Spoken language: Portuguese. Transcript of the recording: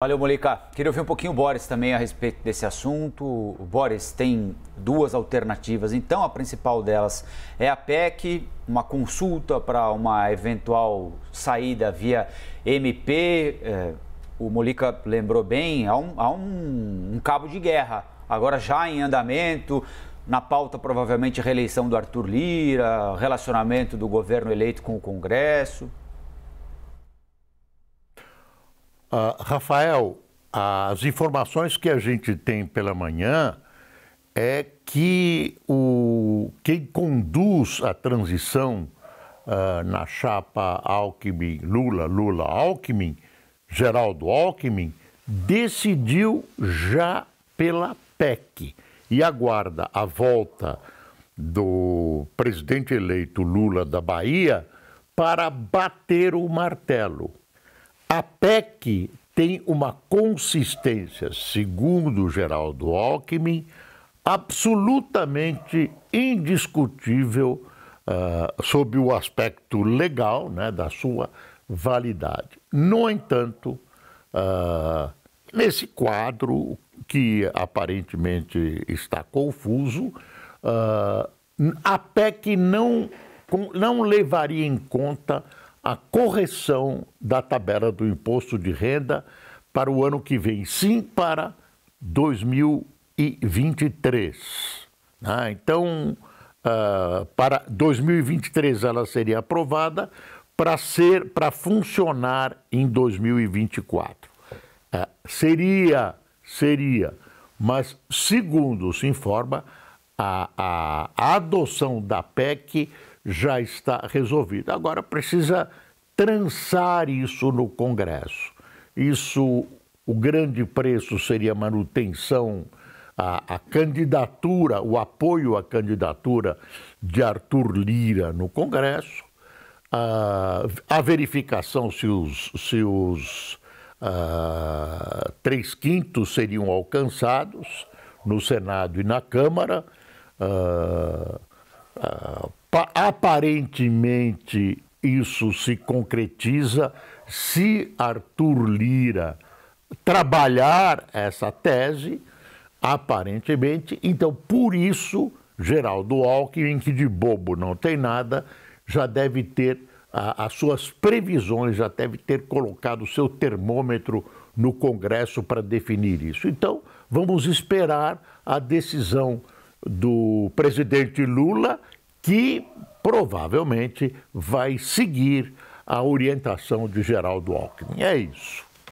Valeu, Molica. Queria ouvir um pouquinho o Boris também a respeito desse assunto. O Boris tem duas alternativas, então a principal delas é a PEC, uma consulta para uma eventual saída via MP. É, o Molica lembrou bem, há, um, há um, um cabo de guerra, agora já em andamento, na pauta, provavelmente, reeleição do Arthur Lira, relacionamento do governo eleito com o Congresso. Uh, Rafael, as informações que a gente tem pela manhã é que o, quem conduz a transição uh, na chapa Alckmin, Lula, Lula, Alckmin, Geraldo Alckmin, decidiu já pela PEC e aguarda a volta do presidente eleito Lula da Bahia para bater o martelo. A PEC tem uma consistência, segundo Geraldo Alckmin, absolutamente indiscutível uh, sob o aspecto legal né, da sua validade. No entanto, uh, nesse quadro que aparentemente está confuso, uh, a PEC não, não levaria em conta a correção da tabela do imposto de renda para o ano que vem, sim para 2023. Né? Então, ah, então, uh, para 2023 ela seria aprovada para ser, para funcionar em 2024. Uh, ah, seria, seria, mas segundo se informa, a, a, a adoção da PEC já está resolvido. Agora precisa trançar isso no Congresso. Isso, o grande preço seria manutenção, a, a candidatura, o apoio à candidatura de Arthur Lira no Congresso, a, a verificação se os, se os a, ah, três quintos seriam alcançados no Senado e na Câmara. Ah, ah, aparentemente isso se concretiza se Arthur Lira trabalhar essa tese, aparentemente. Então, por isso, Geraldo Alckmin, que de bobo não tem nada, já deve ter a, as suas previsões, já deve ter colocado o seu termômetro no Congresso para definir isso. Então, vamos esperar a decisão do presidente Lula que provavelmente vai seguir a orientação de Geraldo Alckmin. É isso.